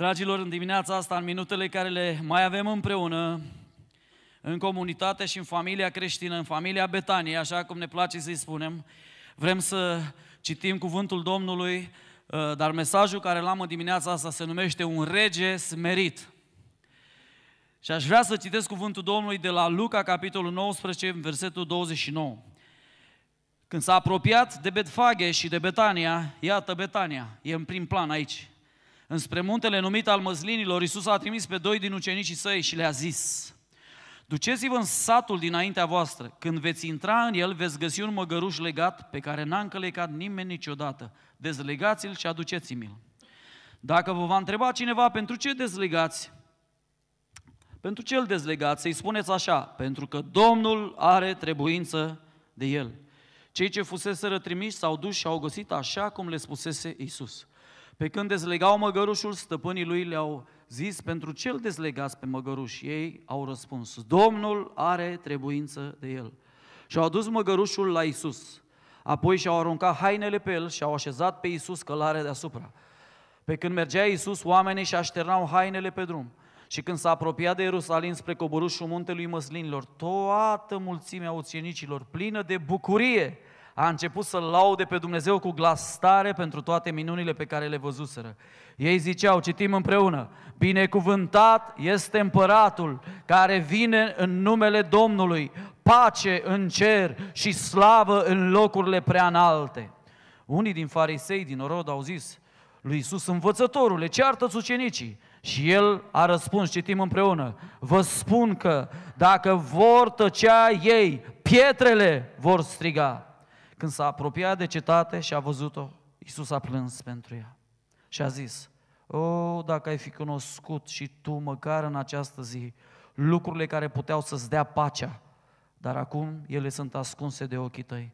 Dragilor, în dimineața asta, în minutele care le mai avem împreună, în comunitate și în familia creștină, în familia Betanie, așa cum ne place să-i spunem, vrem să citim cuvântul Domnului, uh, dar mesajul care l-am în dimineața asta se numește Un rege smerit. Și aș vrea să citesc cuvântul Domnului de la Luca, capitolul 19, versetul 29. Când s-a apropiat de Betfage și de Betania, iată Betania, e în prim plan aici, înspre muntele numit al măslinilor, Iisus a trimis pe doi din ucenicii săi și le-a zis, Duceți-vă în satul dinaintea voastră. Când veți intra în el, veți găsi un măgăruș legat pe care n-a încălecat nimeni niciodată. Dezlegați-l și aduceți-mi-l. Dacă vă va întreba cineva pentru ce dezlegați, pentru ce îl dezlegați, să-i spuneți așa, pentru că Domnul are trebuință de el. Cei ce fuseseră trimiși s-au dus și au găsit așa cum le spusese Iisus. Pe când dezlegau măgărușul, stăpânii lui le-au zis, pentru ce îl dezlegați pe măgăruș? Ei au răspuns, Domnul are trebuință de el. Și-au adus măgărușul la Isus. Apoi și-au aruncat hainele pe el și au așezat pe Isus călare deasupra. Pe când mergea Isus, oamenii și așternau hainele pe drum. Și când s-a apropiat de Ierusalim spre coborușul muntelui măslinilor, toată mulțimea ucenicilor, plină de bucurie, a început să-L laude pe Dumnezeu cu glas tare pentru toate minunile pe care le văzuseră. Ei ziceau, citim împreună, Binecuvântat este împăratul care vine în numele Domnului, pace în cer și slavă în locurile prea înalte. Unii din farisei din Orod au zis, lui Iisus, învățătorule, ceartă-ți ucenicii. Și el a răspuns, citim împreună, vă spun că dacă vor tăcea ei, pietrele vor striga. Când s-a apropiat de cetate și a văzut-o, Iisus a plâns pentru ea și a zis, O, oh, dacă ai fi cunoscut și tu măcar în această zi lucrurile care puteau să-ți dea pacea, dar acum ele sunt ascunse de ochii tăi.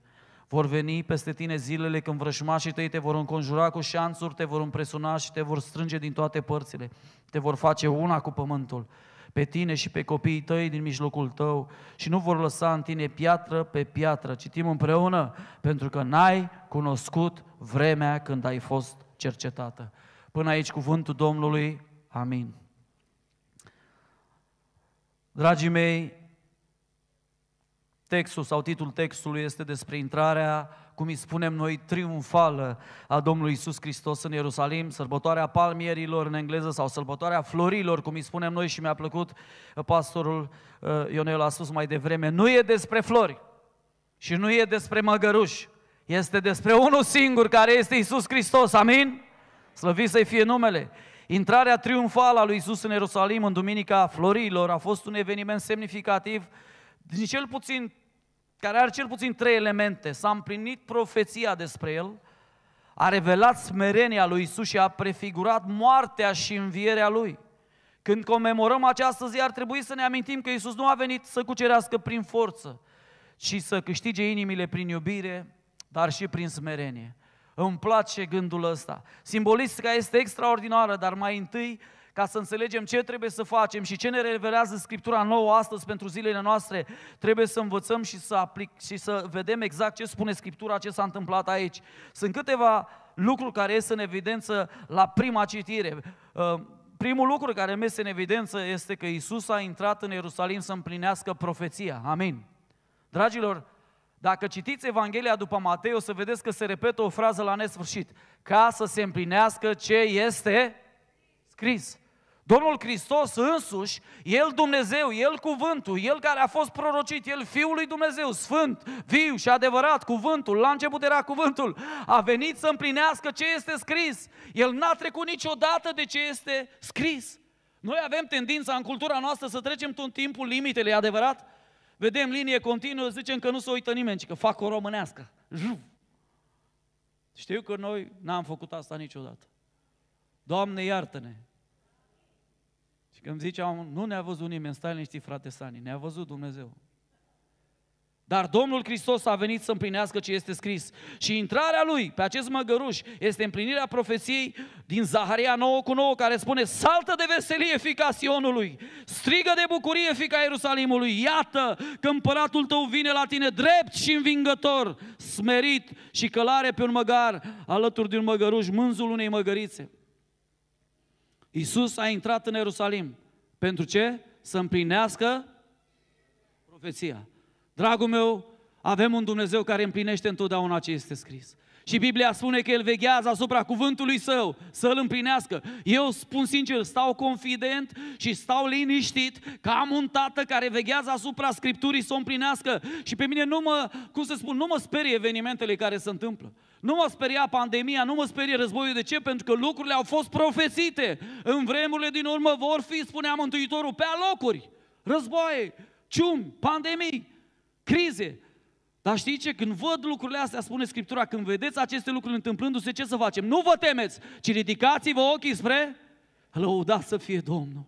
Vor veni peste tine zilele când vrășmașii tăi te vor înconjura cu șanțuri, te vor împresuna și te vor strânge din toate părțile. Te vor face una cu pământul pe tine și pe copiii tăi din mijlocul tău și nu vor lăsa în tine piatră pe piatră. Citim împreună, pentru că n-ai cunoscut vremea când ai fost cercetată. Până aici cuvântul Domnului. Amin. Dragii mei, textul sau titlul textului este despre intrarea cum îi spunem noi, triumfală a Domnului Isus Hristos în Ierusalim, sărbătoarea palmierilor în engleză sau sărbătoarea florilor, cum îi spunem noi și mi-a plăcut uh, pastorul uh, Ionel a spus mai devreme, nu e despre flori și nu e despre măgăruși, este despre unul singur care este Isus Hristos, amin? Slăvit să-i fie numele! Intrarea triumfală a lui Isus în Ierusalim în Duminica Florilor a fost un eveniment semnificativ din cel puțin care are cel puțin trei elemente. S-a împlinit profeția despre el, a revelat smerenia lui Isus și a prefigurat moartea și învierea lui. Când comemorăm această zi, ar trebui să ne amintim că Isus nu a venit să cucerească prin forță, ci să câștige inimile prin iubire, dar și prin smerenie. Îmi place gândul ăsta. Simbolistica este extraordinară, dar mai întâi ca să înțelegem ce trebuie să facem și ce ne revelează Scriptura nouă astăzi pentru zilele noastre, trebuie să învățăm și să, aplic, și să vedem exact ce spune Scriptura, ce s-a întâmplat aici. Sunt câteva lucruri care ies în evidență la prima citire. Uh, primul lucru care mi în evidență este că Isus a intrat în Ierusalim să împlinească profeția. Amin. Dragilor, dacă citiți Evanghelia după Matei, o să vedeți că se repetă o frază la nesfârșit. Ca să se împlinească ce este scris. Domnul Hristos însuși, El Dumnezeu, El cuvântul, El care a fost prorocit, El Fiul lui Dumnezeu, Sfânt, viu și adevărat, cuvântul, la început era cuvântul, a venit să împlinească ce este scris. El n-a trecut niciodată de ce este scris. Noi avem tendința în cultura noastră să trecem tot timpul limitele, e adevărat? Vedem linie continuă, zicem că nu se uită nimeni, ci că fac o românească. Știu că noi n-am făcut asta niciodată. Doamne, iartă-ne! Când ziceau, nu ne-a văzut nimeni, stai liniștit frate Sani, ne-a văzut Dumnezeu. Dar Domnul Hristos a venit să împlinească ce este scris. Și intrarea lui pe acest măgăruș este împlinirea profeției din Zaharia 9 cu 9, care spune Saltă de veselie, fica Sionului! Strigă de bucurie, fica Ierusalimului! Iată că împăratul tău vine la tine drept și învingător, smerit și călare pe un măgar, alături de un măgăruș, mânzul unei măgărițe. Iisus a intrat în Ierusalim. Pentru ce? Să împlinească profeția. Dragul meu, avem un Dumnezeu care împlinește întotdeauna ce este scris. Și Biblia spune că El veghează asupra cuvântului Său să îl împlinească. Eu spun sincer, stau confident și stau liniștit că am un tată care veghează asupra Scripturii să o împlinească. Și pe mine nu mă, cum să spun, nu mă sperie evenimentele care se întâmplă. Nu mă speria pandemia, nu mă sperie războiul. De ce? Pentru că lucrurile au fost profețite. În vremurile din urmă vor fi, spunea Mântuitorul, pe alocuri. Războaie, ciumi, pandemii, crize. Dar știi ce? Când văd lucrurile astea, spune Scriptura, când vedeți aceste lucruri întâmplându-se, ce să facem? Nu vă temeți, ci ridicați-vă ochii spre lăuda să fie Domnul.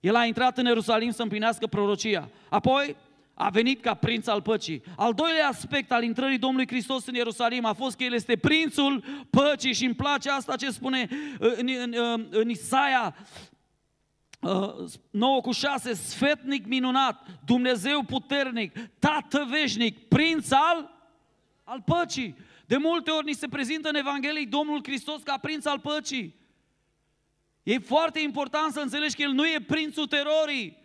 El a intrat în Ierusalim să împlinească prorocia. Apoi a venit ca prinț al păcii. Al doilea aspect al intrării Domnului Hristos în Ierusalim a fost că El este prințul păcii și îmi place asta ce spune uh, în, în, în, uh, în Isaia 9 uh, cu 6, sfetnic minunat, Dumnezeu puternic, Tată veșnic, prinț al, al păcii. De multe ori ni se prezintă în Evanghelie Domnul Hristos ca prinț al păcii. E foarte important să înțelegi că El nu e prințul terorii,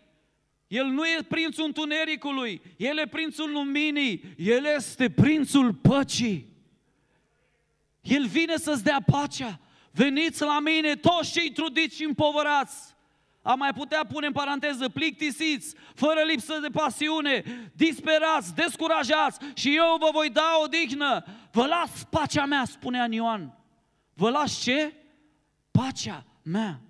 el nu e prințul întunericului, El e prințul luminii, El este prințul păcii. El vine să-ți dea pacea. Veniți la mine toți cei trudiți și împovărați. Am mai putea pune în paranteză, plictisiți, fără lipsă de pasiune, disperați, descurajați și eu vă voi da o dignă. Vă las pacea mea, spunea Ioan. Vă las ce? Pacea mea.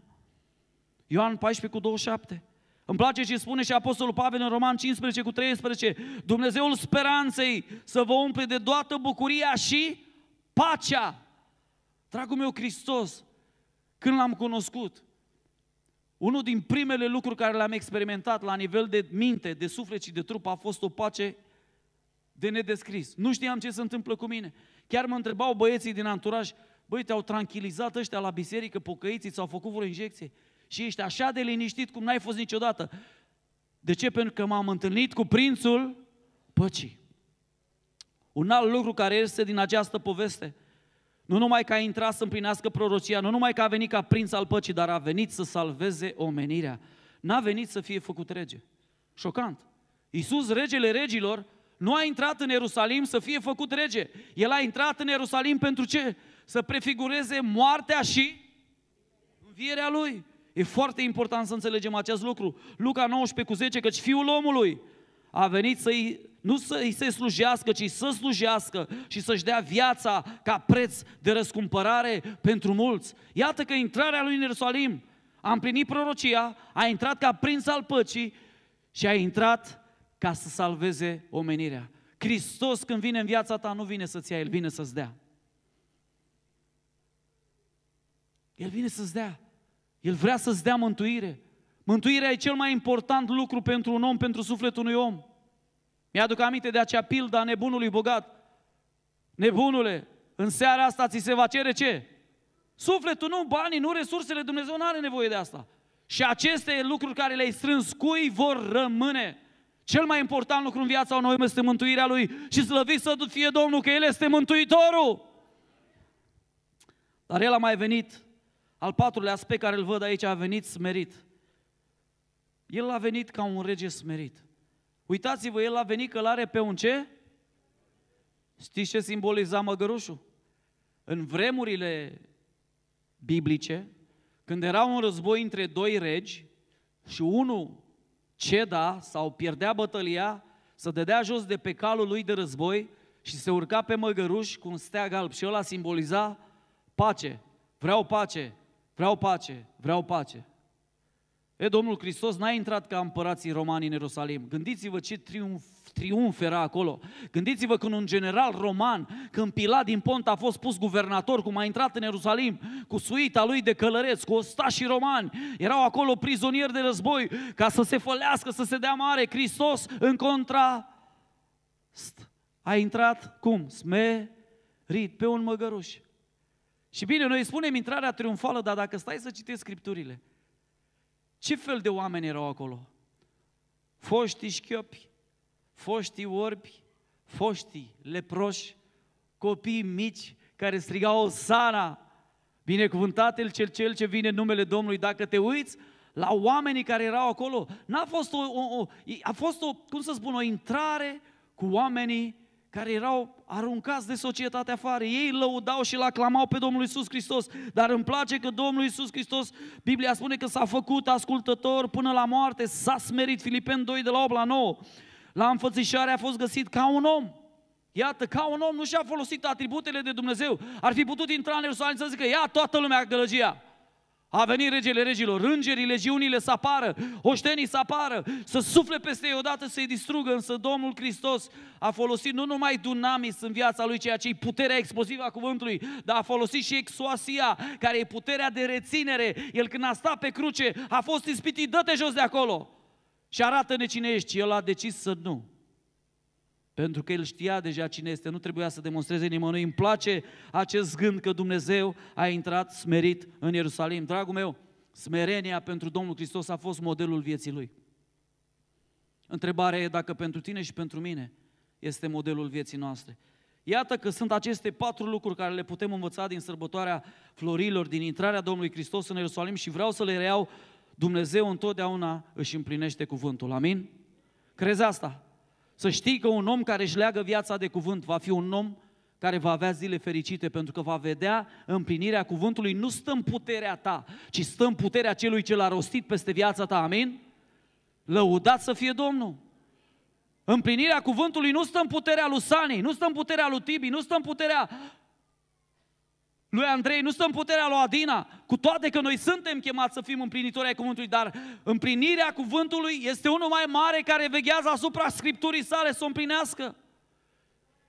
Ioan 14 cu 27. Îmi place ce spune și Apostolul Pavel în Roman 15 cu 13. Dumnezeul speranței să vă umple de toată bucuria și pacea. Dragul meu Hristos, când l-am cunoscut, unul din primele lucruri care le-am experimentat la nivel de minte, de suflet și de trup a fost o pace de nedescris. Nu știam ce se întâmplă cu mine. Chiar mă întrebau băieții din anturaj, băi, te-au tranquilizat ăștia la biserică, pocăiții, ți-au făcut vreo injecție? și ești așa de liniștit cum n-ai fost niciodată. De ce? Pentru că m-am întâlnit cu prințul păcii. Un alt lucru care este din această poveste, nu numai că a intrat să împlinească prorocia, nu numai că a venit ca prinț al păcii, dar a venit să salveze omenirea. N-a venit să fie făcut rege. Șocant. Iisus, regele regilor, nu a intrat în Ierusalim să fie făcut rege. El a intrat în Ierusalim pentru ce? Să prefigureze moartea și învierea lui. E foarte important să înțelegem acest lucru. Luca 19 cu 10, căci Fiul omului a venit să-i, nu să-i se slujească, ci să slujească și să-și dea viața ca preț de răscumpărare pentru mulți. Iată că intrarea lui în Ierusalim a împlinit prorocia, a intrat ca prinț al păcii și a intrat ca să salveze omenirea. Hristos când vine în viața ta nu vine să-ți ia, El vine să-ți dea. El vine să-ți dea. El vrea să-ți dea mântuire. Mântuirea e cel mai important lucru pentru un om, pentru sufletul unui om. Mi-aduc aminte de acea pildă a nebunului bogat. Nebunule, în seara asta ți se va cere ce? Sufletul nu, banii nu, resursele, Dumnezeu nu are nevoie de asta. Și aceste lucruri care le-ai strâns, cui vor rămâne? Cel mai important lucru în viața unui om este mântuirea lui și slăvit să fie Domnul că El este Mântuitorul. Dar El a mai venit al patrulea aspect care îl văd aici, a venit smerit. El a venit ca un rege smerit. Uitați-vă, el a venit că l-are pe un ce? Știți ce simboliza măgărușul? În vremurile biblice, când era un război între doi regi și unul ceda sau pierdea bătălia, să dădea jos de pe calul lui de război și se urca pe măgăruș cu un steag alb și ăla simboliza pace. Vreau pace, Vreau pace, vreau pace. E, Domnul Hristos n-a intrat ca împărații romani în Ierusalim. Gândiți-vă ce triumf, triumf era acolo. Gândiți-vă când un general roman, când Pilat din Pont a fost pus guvernator, cum a intrat în Ierusalim, cu suita lui de călăreți, cu ostașii romani, erau acolo prizonieri de război, ca să se fălească, să se dea mare. Hristos în contra a intrat cum? Smerit pe un măgăruș. Și bine, noi spunem intrarea triumfală, dar dacă stai să citești Scripturile, ce fel de oameni erau acolo? Foștii șchiopi, foștii orbi, foștii leproși, copii mici care strigau Osana, binecuvântat el cel, cel ce vine în numele Domnului. Dacă te uiți la oamenii care erau acolo, n-a fost o, o, o, a fost o, cum să spun, o intrare cu oamenii care erau aruncați de societate afară. Ei lăudau și l-aclamau pe Domnul Isus Hristos, dar îmi place că Domnul Isus Hristos, Biblia spune că s-a făcut ascultător până la moarte, s-a smerit, Filipen 2 de la 8 la 9. La înfățișare a fost găsit ca un om. Iată, ca un om nu și-a folosit atributele de Dumnezeu. Ar fi putut intra în Ierusalim să zică, ia toată lumea gălăgia. A venit regele regilor, îngerii, legiunile să apară, oștenii să apară, să sufle peste ei odată, să-i distrugă, însă Domnul Hristos a folosit nu numai dunamis în viața lui, ceea ce e puterea explozivă a cuvântului, dar a folosit și exoasia, care e puterea de reținere. El când a stat pe cruce, a fost ispitit, dă-te jos de acolo! Și arată-ne cine ești. El a decis să nu. Pentru că el știa deja cine este, nu trebuia să demonstreze nimănui. Îmi place acest gând că Dumnezeu a intrat smerit în Ierusalim. Dragul meu, smerenia pentru Domnul Hristos a fost modelul vieții lui. Întrebarea e dacă pentru tine și pentru mine este modelul vieții noastre. Iată că sunt aceste patru lucruri care le putem învăța din sărbătoarea florilor, din intrarea Domnului Hristos în Ierusalim și vreau să le reiau. Dumnezeu întotdeauna își împlinește cuvântul. Amin? Crezi asta? Să știi că un om care își leagă viața de cuvânt va fi un om care va avea zile fericite, pentru că va vedea împlinirea cuvântului. Nu stă în puterea ta, ci stă în puterea celui ce l-a rostit peste viața ta. Amin? Lăudat să fie Domnul! Împlinirea cuvântului nu stă în puterea lui Sani, nu stă în puterea lui Tibi, nu stă în puterea lui Andrei, nu stăm puterea lui Adina, cu toate că noi suntem chemați să fim împlinitori ai cuvântului, dar împlinirea cuvântului este unul mai mare care veghează asupra Scripturii sale să o împlinească.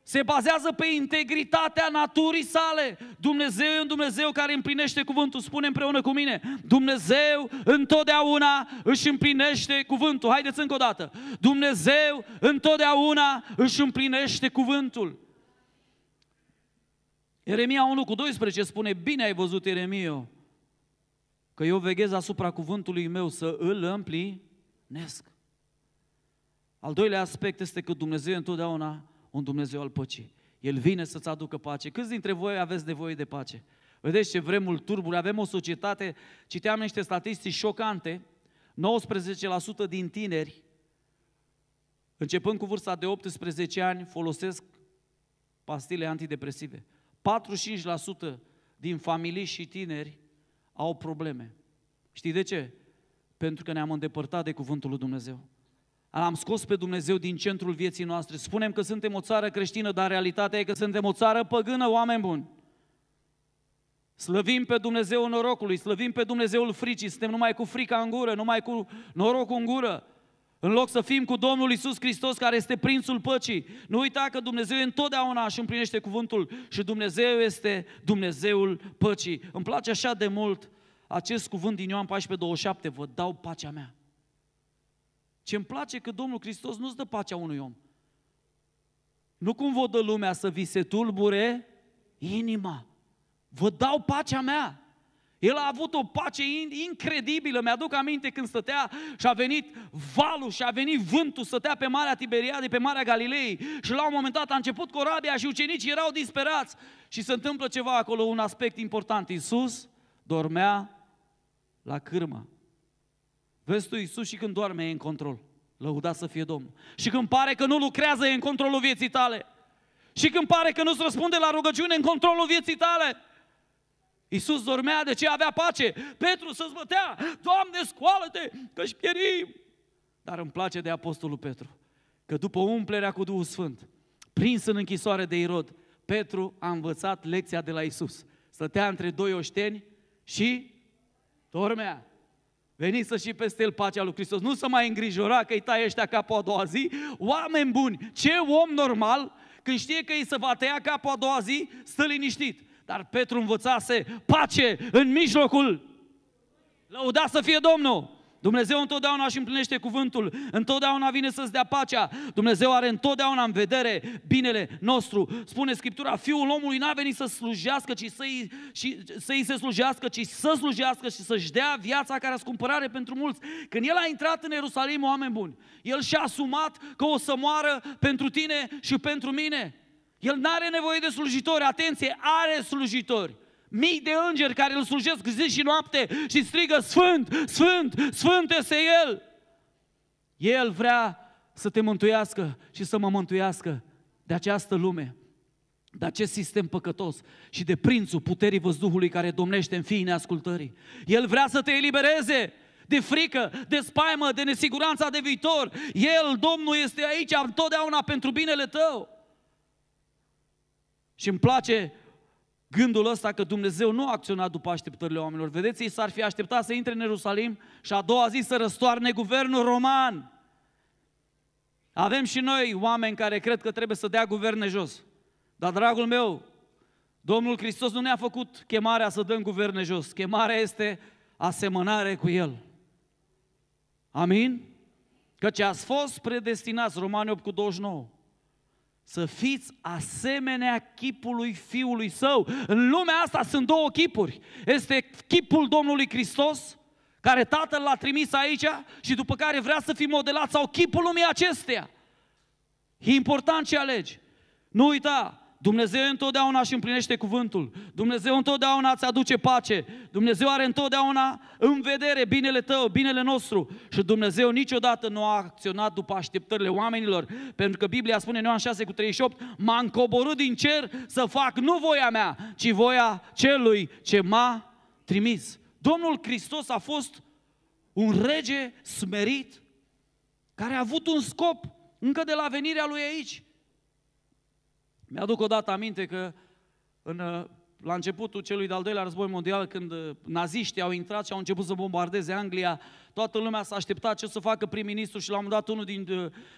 Se bazează pe integritatea naturii sale. Dumnezeu e un Dumnezeu care împlinește cuvântul. Spune împreună cu mine, Dumnezeu întotdeauna își împlinește cuvântul. Haideți încă o dată. Dumnezeu întotdeauna își împlinește cuvântul. Ieremia 1 cu 12 spune, bine ai văzut Ieremia, că eu veghez asupra cuvântului meu să îl împlinesc. Al doilea aspect este că Dumnezeu e întotdeauna un Dumnezeu al păcii. El vine să-ți aducă pace. Câți dintre voi aveți nevoie de pace? Vedeți ce vremul turburi, avem o societate, citeam niște statistici șocante, 19% din tineri, începând cu vârsta de 18 ani, folosesc pastile antidepresive. 45% din familii și tineri au probleme. Știi de ce? Pentru că ne-am îndepărtat de cuvântul lui Dumnezeu. L-am scos pe Dumnezeu din centrul vieții noastre. Spunem că suntem o țară creștină, dar realitatea e că suntem o țară păgână, oameni buni. Slăvim pe Dumnezeu norocului, slăvim pe Dumnezeul fricii, suntem numai cu frica în gură, numai cu norocul în gură. În loc să fim cu Domnul Isus Hristos, care este Prințul Păcii, nu uita că Dumnezeu e întotdeauna își împlinește cuvântul și Dumnezeu este Dumnezeul Păcii. Îmi place așa de mult acest cuvânt din Ioan 14, 27, vă dau pacea mea. Ce îmi place că Domnul Hristos nu-ți dă pacea unui om. Nu cum vă dă lumea să vi se tulbure inima. Vă dau pacea mea. El a avut o pace incredibilă. Mi-aduc aminte când stătea și a venit valul și a venit vântul, stătea pe Marea Tiberiade, pe Marea Galilei și la un moment dat a început corabia și ucenicii erau disperați și se întâmplă ceva acolo, un aspect important. Iisus dormea la cârmă. Vezi tu, Iisus și când doarme e în control. Lăudat să fie Domnul. Și când pare că nu lucrează, e în controlul vieții tale. Și când pare că nu-ți răspunde la rugăciune, în controlul vieții tale. Iisus dormea, de ce avea pace? Petru se zbătea, Doamne, scoală-te, că-și pierim! Dar îmi place de Apostolul Petru, că după umplerea cu Duhul Sfânt, prins în închisoare de Irod, Petru a învățat lecția de la Isus. Stătea între doi oșteni și dormea. Veni să și peste el pacea lui Hristos. Nu să mai îngrijora că îi taie ăștia capul a doua zi. Oameni buni, ce om normal, când știe că îi se va tăia capul a doua zi, stă liniștit. Dar Petru învățase pace în mijlocul. Lăuda să fie Domnul! Dumnezeu întotdeauna își împlinește cuvântul, întotdeauna vine să-ți dea pacea. Dumnezeu are întotdeauna în vedere binele nostru. Spune Scriptura, Fiul omului n-a venit să slujească, ci să-i, și, să-i se slujească, ci să slujească și să-și dea viața care scumpărare pentru mulți. Când El a intrat în Ierusalim, oameni buni, El și-a asumat că o să moară pentru tine și pentru mine. El nu are nevoie de slujitori, atenție, are slujitori. Mii de îngeri care îl slujesc zi și noapte și strigă, Sfânt, Sfânt, Sfânt este El. El vrea să te mântuiască și să mă mântuiască de această lume, de acest sistem păcătos și de prințul puterii văzduhului care domnește în fiii neascultării. El vrea să te elibereze de frică, de spaimă, de nesiguranța de viitor. El, Domnul, este aici întotdeauna pentru binele tău. Și îmi place gândul ăsta că Dumnezeu nu a acționat după așteptările oamenilor. Vedeți, ei s-ar fi așteptat să intre în Ierusalim și a doua zi să răstoarne guvernul roman. Avem și noi oameni care cred că trebuie să dea guverne jos. Dar, dragul meu, Domnul Hristos nu ne-a făcut chemarea să dăm guverne jos. Chemarea este asemănare cu El. Amin? Căci ați fost predestinați, Romani 8 cu 29. Să fiți asemenea chipului Fiului Său. În lumea asta sunt două chipuri. Este chipul Domnului Hristos, care Tatăl l-a trimis aici și după care vrea să fii modelat, sau chipul lumii acesteia. E important ce alegi. Nu uita, Dumnezeu întotdeauna își împlinește cuvântul. Dumnezeu întotdeauna îți aduce pace. Dumnezeu are întotdeauna în vedere binele tău, binele nostru. Și Dumnezeu niciodată nu a acționat după așteptările oamenilor. Pentru că Biblia spune în Ioan 6 cu 38, m-am coborât din cer să fac nu voia mea, ci voia celui ce m-a trimis. Domnul Hristos a fost un rege smerit care a avut un scop încă de la venirea lui aici. Mi-aduc dată aminte că în, uh, la începutul celui de-al doilea război mondial, când uh, naziștii au intrat și au început să bombardeze Anglia, toată lumea s-a așteptat ce să facă prim-ministru și la un moment dat unul din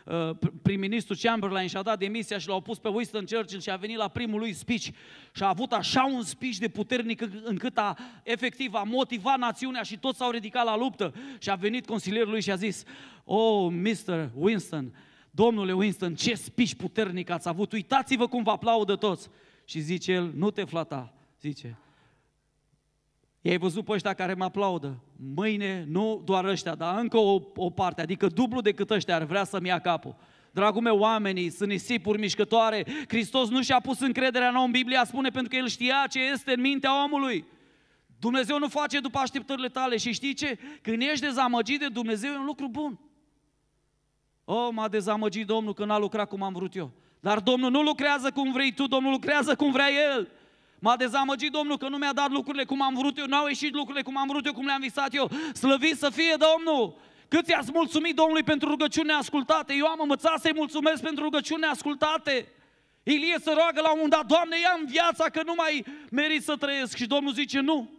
uh, uh prim-ministru Chamberlain și-a dat demisia și l-au pus pe Winston Churchill și a venit la primul lui speech și a avut așa un speech de puternic încât a efectiv a motivat națiunea și toți s-au ridicat la luptă și a venit consilierul lui și a zis Oh, Mr. Winston, Domnule Winston, ce spiș puternic ați avut, uitați-vă cum vă aplaudă toți. Și zice el, nu te flata, zice, i-ai văzut pe ăștia care mă aplaudă, mâine nu doar ăștia, dar încă o, o parte, adică dublu decât ăștia ar vrea să-mi ia capul. Dragul meu, oamenii sunt nisipuri mișcătoare. Hristos nu și-a pus încrederea în om, Biblia spune, pentru că El știa ce este în mintea omului. Dumnezeu nu face după așteptările tale și știi ce? Când ești dezamăgit de Dumnezeu, e un lucru bun. Oh, m-a dezamăgit Domnul că n-a lucrat cum am vrut eu. Dar Domnul nu lucrează cum vrei tu, Domnul lucrează cum vrea El. M-a dezamăgit Domnul că nu mi-a dat lucrurile cum am vrut eu, n-au ieșit lucrurile cum am vrut eu, cum le-am visat eu. Slăvit să fie Domnul! Cât i-ați mulțumit Domnului pentru rugăciune ascultate? Eu am învățat să-i mulțumesc pentru rugăciune ascultate. Ilie se roagă la un moment dat, Doamne, ia în viața că nu mai merit să trăiesc. Și Domnul zice, nu,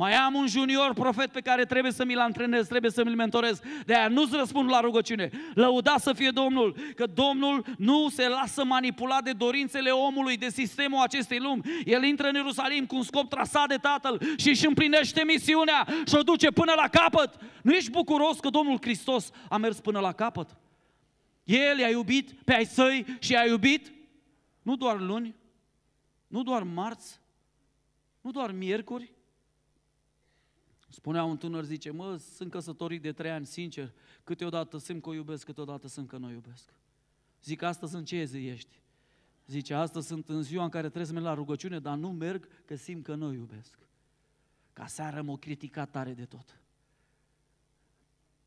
mai am un junior profet pe care trebuie să mi-l antrenez, trebuie să mi-l mentorez. De aia nu-ți răspund la rugăciune. Lăuda să fie Domnul, că Domnul nu se lasă manipulat de dorințele omului, de sistemul acestei lumi. El intră în Ierusalim cu un scop trasat de Tatăl și își împlinește misiunea și o duce până la capăt. Nu ești bucuros că Domnul Hristos a mers până la capăt? El i-a iubit pe ai săi și i-a iubit nu doar luni, nu doar marți, nu doar miercuri, Spunea un tânăr, zice, mă, sunt căsătorit de trei ani, sincer, câteodată simt că o iubesc, câteodată simt că nu o iubesc. Zic, astăzi în ce zi ești? Zice, astăzi sunt în ziua în care trebuie să merg la rugăciune, dar nu merg că simt că nu o iubesc. Ca seară m-o critica tare de tot.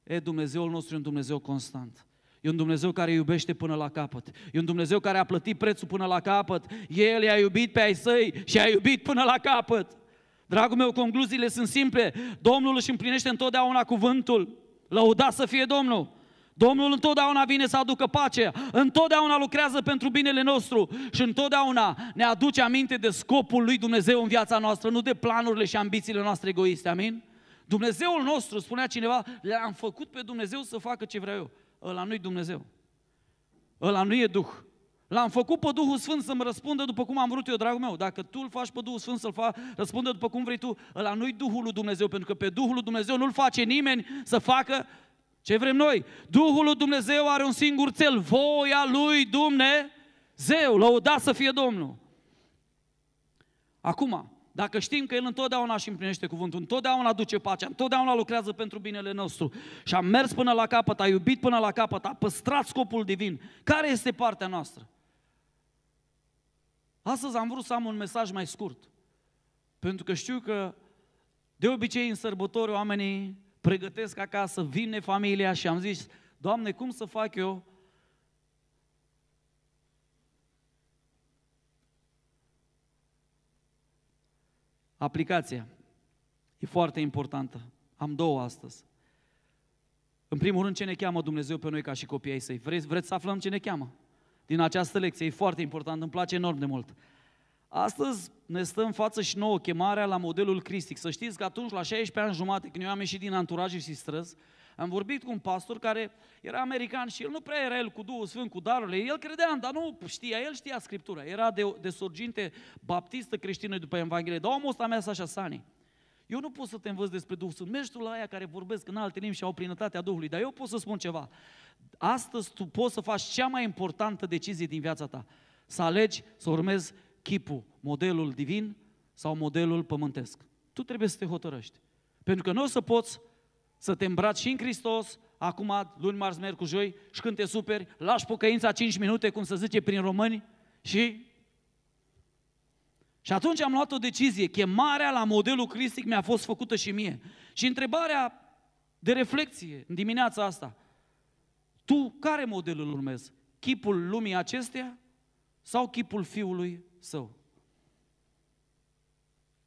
E, Dumnezeul nostru e un Dumnezeu constant. E un Dumnezeu care iubește până la capăt. E un Dumnezeu care a plătit prețul până la capăt. El i-a iubit pe ai săi și a iubit până la capăt. Dragul meu, concluziile sunt simple. Domnul își împlinește întotdeauna cuvântul. Lăuda să fie Domnul. Domnul întotdeauna vine să aducă pace, întotdeauna lucrează pentru binele nostru și întotdeauna ne aduce aminte de scopul lui Dumnezeu în viața noastră, nu de planurile și ambițiile noastre egoiste, amin? Dumnezeul nostru, spunea cineva, l-am făcut pe Dumnezeu să facă ce vreau eu. Ăla nu-i Dumnezeu. Ăla nu e Duh. L-am făcut pe Duhul Sfânt să-mi răspundă după cum am vrut eu, dragul meu. Dacă tu îl faci pe Duhul Sfânt să-l fa, răspundă după cum vrei tu, ăla nu-i Duhul lui Dumnezeu, pentru că pe Duhul lui Dumnezeu nu-l face nimeni să facă ce vrem noi. Duhul lui Dumnezeu are un singur cel, voia lui Dumnezeu. Lăudați să fie Domnul. Acum, dacă știm că El întotdeauna își împlinește cuvântul, întotdeauna duce pacea, întotdeauna lucrează pentru binele nostru și a mers până la capăt, a iubit până la capăt, a păstrat scopul divin, care este partea noastră? Astăzi am vrut să am un mesaj mai scurt, pentru că știu că de obicei în sărbători oamenii pregătesc acasă, vine familia și am zis, Doamne, cum să fac eu Aplicația e foarte importantă. Am două astăzi. În primul rând, ce ne cheamă Dumnezeu pe noi ca și copiii săi? Vreți, vreți să aflăm ce ne cheamă? din această lecție. E foarte important, îmi place enorm de mult. Astăzi ne stăm în față și nouă chemarea la modelul cristic. Să știți că atunci, la 16 ani jumate, când eu am ieșit din anturaje și străzi, am vorbit cu un pastor care era american și el nu prea era el cu Duhul Sfânt, cu darurile. El credea, dar nu știa, el știa Scriptura. Era de, de sorginte baptistă creștină după Evanghelie. Dar omul ăsta mea așa, Sani. Eu nu pot să te învăț despre Duhul Sfânt. Mergi tu la aia care vorbesc în alte limbi și au plinătatea Duhului, dar eu pot să spun ceva. Astăzi tu poți să faci cea mai importantă decizie din viața ta. Să alegi să urmezi chipul, modelul divin sau modelul pământesc. Tu trebuie să te hotărăști. Pentru că nu o să poți să te îmbraci și în Hristos, acum, luni, marți, miercuri, joi, și când te superi, lași pocăința 5 minute, cum se zice prin români, și și atunci am luat o decizie. Chemarea la modelul cristic mi-a fost făcută și mie. Și întrebarea de reflexie în dimineața asta. Tu care model îl urmezi? Chipul lumii acesteia sau chipul fiului său?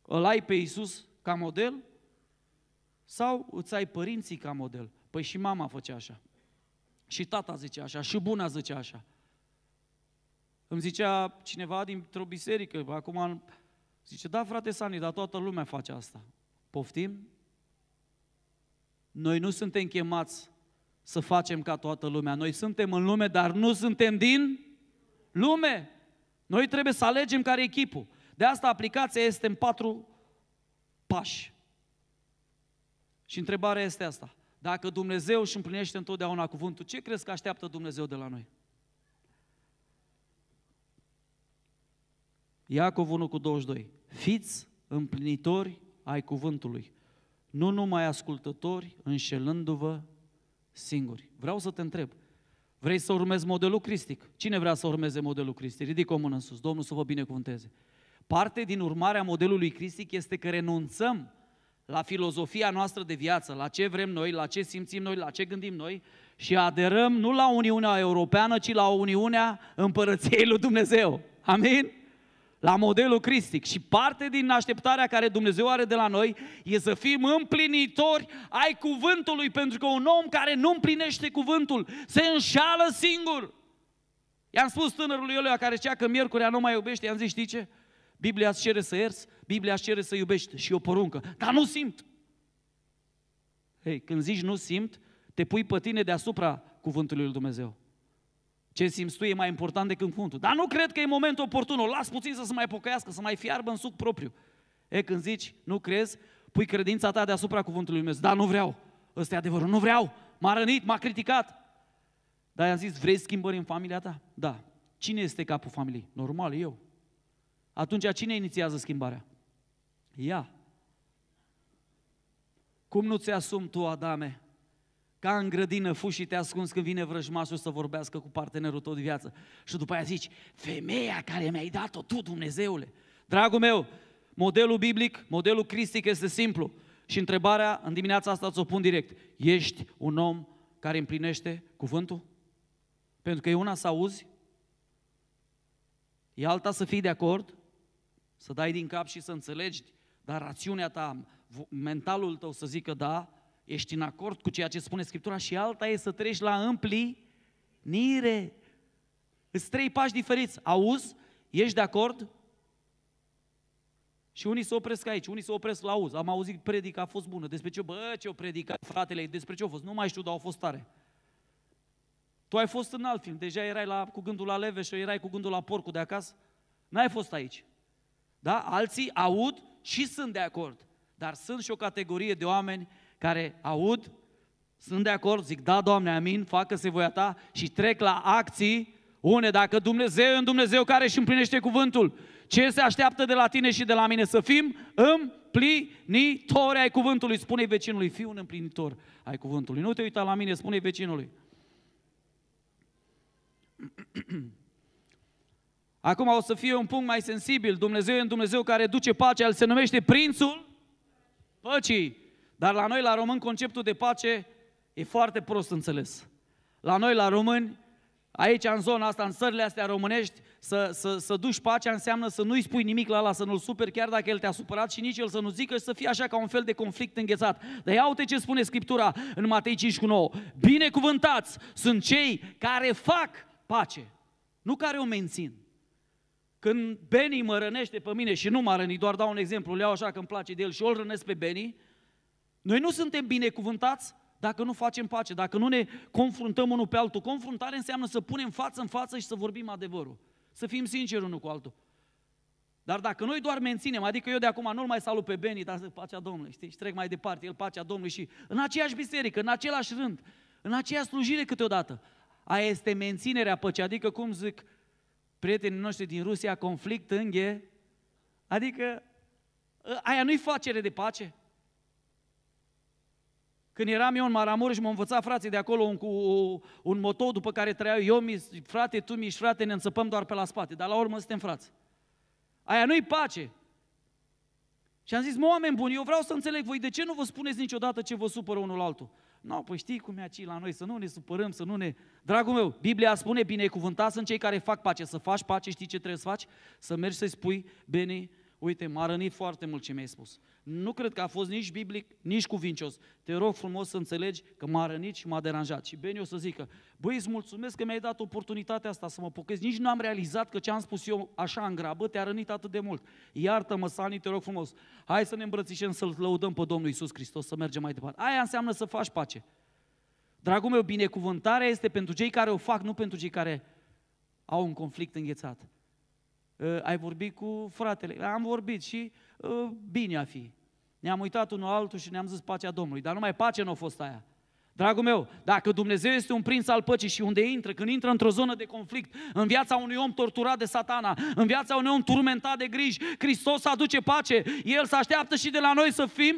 Îl ai pe Iisus ca model sau îți ai părinții ca model? Păi și mama făcea așa. Și tata zice așa, și buna zice așa. Îmi zicea cineva dintr-o biserică, acum zice, da frate Sani, dar toată lumea face asta. Poftim? Noi nu suntem chemați să facem ca toată lumea. Noi suntem în lume, dar nu suntem din lume. Noi trebuie să alegem care e echipul. De asta aplicația este în patru pași. Și întrebarea este asta. Dacă Dumnezeu își împlinește întotdeauna cuvântul, ce crezi că așteaptă Dumnezeu de la noi? Iacov 1 cu 22. Fiți împlinitori ai cuvântului, nu numai ascultători, înșelându-vă singuri. Vreau să te întreb, vrei să urmezi modelul cristic? Cine vrea să urmeze modelul cristic? Ridică o mână în sus, Domnul să vă binecuvânteze. Parte din urmarea modelului cristic este că renunțăm la filozofia noastră de viață, la ce vrem noi, la ce simțim noi, la ce gândim noi și aderăm nu la Uniunea Europeană, ci la Uniunea Împărăției lui Dumnezeu. Amin? la modelul cristic. Și parte din așteptarea care Dumnezeu are de la noi e să fim împlinitori ai cuvântului, pentru că un om care nu împlinește cuvântul se înșală singur. I-am spus tânărului Iolea care zicea că miercurea nu mai iubește, i-am zis, știi ce? Biblia îți cere să ierți, Biblia îți cere să iubești și o poruncă, dar nu simt. Hei, când zici nu simt, te pui pe tine deasupra cuvântului lui Dumnezeu. Ce simți tu e mai important decât cuvântul. Dar nu cred că e momentul oportun, o las puțin să se mai pocăiască, să mai fiarbă în suc propriu. E, când zici, nu crezi, pui credința ta deasupra cuvântului meu. Da, nu vreau. Ăsta e adevărul. Nu vreau. M-a rănit, m-a criticat. Dar i-am zis, vrei schimbări în familia ta? Da. Cine este capul familiei? Normal, eu. Atunci cine inițiază schimbarea? Ea. Cum nu ți asumi tu, Adame, ca în grădină fu și te ascunzi când vine vrăjmașul să vorbească cu partenerul tot viață. Și după aia zici, femeia care mi-ai dat-o tu, Dumnezeule. Dragul meu, modelul biblic, modelul cristic este simplu. Și întrebarea în dimineața asta ți-o pun direct. Ești un om care împlinește cuvântul? Pentru că e una să auzi, e alta să fii de acord, să dai din cap și să înțelegi, dar rațiunea ta, mentalul tău să zică da, ești în acord cu ceea ce spune Scriptura și alta e să treci la împlinire. Îți trei pași diferiți. Auzi? Ești de acord? Și unii se opresc aici, unii se opresc la auz. Am auzit predica a fost bună. Despre ce? Bă, ce o predica, fratele, despre ce a fost? Nu mai știu, dar a fost tare. Tu ai fost în alt film, deja erai la, cu gândul la leve și erai cu gândul la porcul de acasă. N-ai fost aici. Da? Alții aud și sunt de acord. Dar sunt și o categorie de oameni care aud, sunt de acord, zic da, Doamne, amin, facă-se voia Ta și trec la acții une, dacă Dumnezeu e un Dumnezeu care își împlinește cuvântul, ce se așteaptă de la tine și de la mine? Să fim împlinitori ai cuvântului. spune vecinului, fii un împlinitor ai cuvântului. Nu te uita la mine, spune vecinului. Acum o să fie un punct mai sensibil. Dumnezeu e un Dumnezeu care duce pacea, el se numește Prințul Păcii. Dar la noi, la român, conceptul de pace e foarte prost înțeles. La noi, la români, aici, în zona asta, în țările astea românești, să, să, să duci pacea înseamnă să nu-i spui nimic la ala, să nu-l superi, chiar dacă el te-a supărat și nici el să nu zică și să fie așa ca un fel de conflict înghețat. Dar ia uite ce spune Scriptura în Matei 5 cu 9. Binecuvântați sunt cei care fac pace, nu care o mențin. Când Beni mă rănește pe mine și nu m-a rănit, doar dau un exemplu, le iau așa că îmi place de el și o rănesc pe Beni, noi nu suntem binecuvântați dacă nu facem pace, dacă nu ne confruntăm unul pe altul. Confruntare înseamnă să punem față în față și să vorbim adevărul. Să fim sinceri unul cu altul. Dar dacă noi doar menținem, adică eu de acum nu-l mai salut pe Beni, dar să pacea Domnului, știi, și trec mai departe, el pacea Domnului și în aceeași biserică, în același rând, în aceeași slujire câteodată. Aia este menținerea păcii, adică cum zic prietenii noștri din Rusia, conflict înghe, adică ă, aia nu-i facere de pace, când eram eu în Maramur și m învăța frații de acolo un, un, un motou după care trăiau eu, mi, frate, tu mi frate, ne înțăpăm doar pe la spate, dar la urmă suntem frați. Aia nu-i pace. Și am zis, mă, oameni buni, eu vreau să înțeleg voi, de ce nu vă spuneți niciodată ce vă supără unul altul? Nu, no, păi știi cum e aici la noi, să nu ne supărăm, să nu ne... Dragul meu, Biblia spune, binecuvântați sunt cei care fac pace. Să faci pace, știi ce trebuie să faci? Să mergi să-i spui, bine, uite, m-a rănit foarte mult ce mi-ai spus. Nu cred că a fost nici biblic, nici cuvincios. Te rog frumos să înțelegi că m-a rănit și m-a deranjat. Și Beni o să zică, băi, îți mulțumesc că mi-ai dat oportunitatea asta să mă pocăiesc. Nici nu am realizat că ce am spus eu așa în grabă te-a rănit atât de mult. Iartă-mă, Sani, te rog frumos. Hai să ne îmbrățișăm, să-L lăudăm pe Domnul Isus Hristos, să mergem mai departe. Aia înseamnă să faci pace. Dragul meu, binecuvântarea este pentru cei care o fac, nu pentru cei care au un conflict înghețat. Eh, ai vorbit cu fratele, am vorbit și eh, bine a fi. Ne-am uitat unul altul și ne-am zis pacea Domnului, dar numai pace nu a fost aia. Dragul meu, dacă Dumnezeu este un prinț al păcii și unde intră, când intră într-o zonă de conflict, în viața unui om torturat de satana, în viața unui om turmentat de griji, Hristos aduce pace, El se așteaptă și de la noi să fim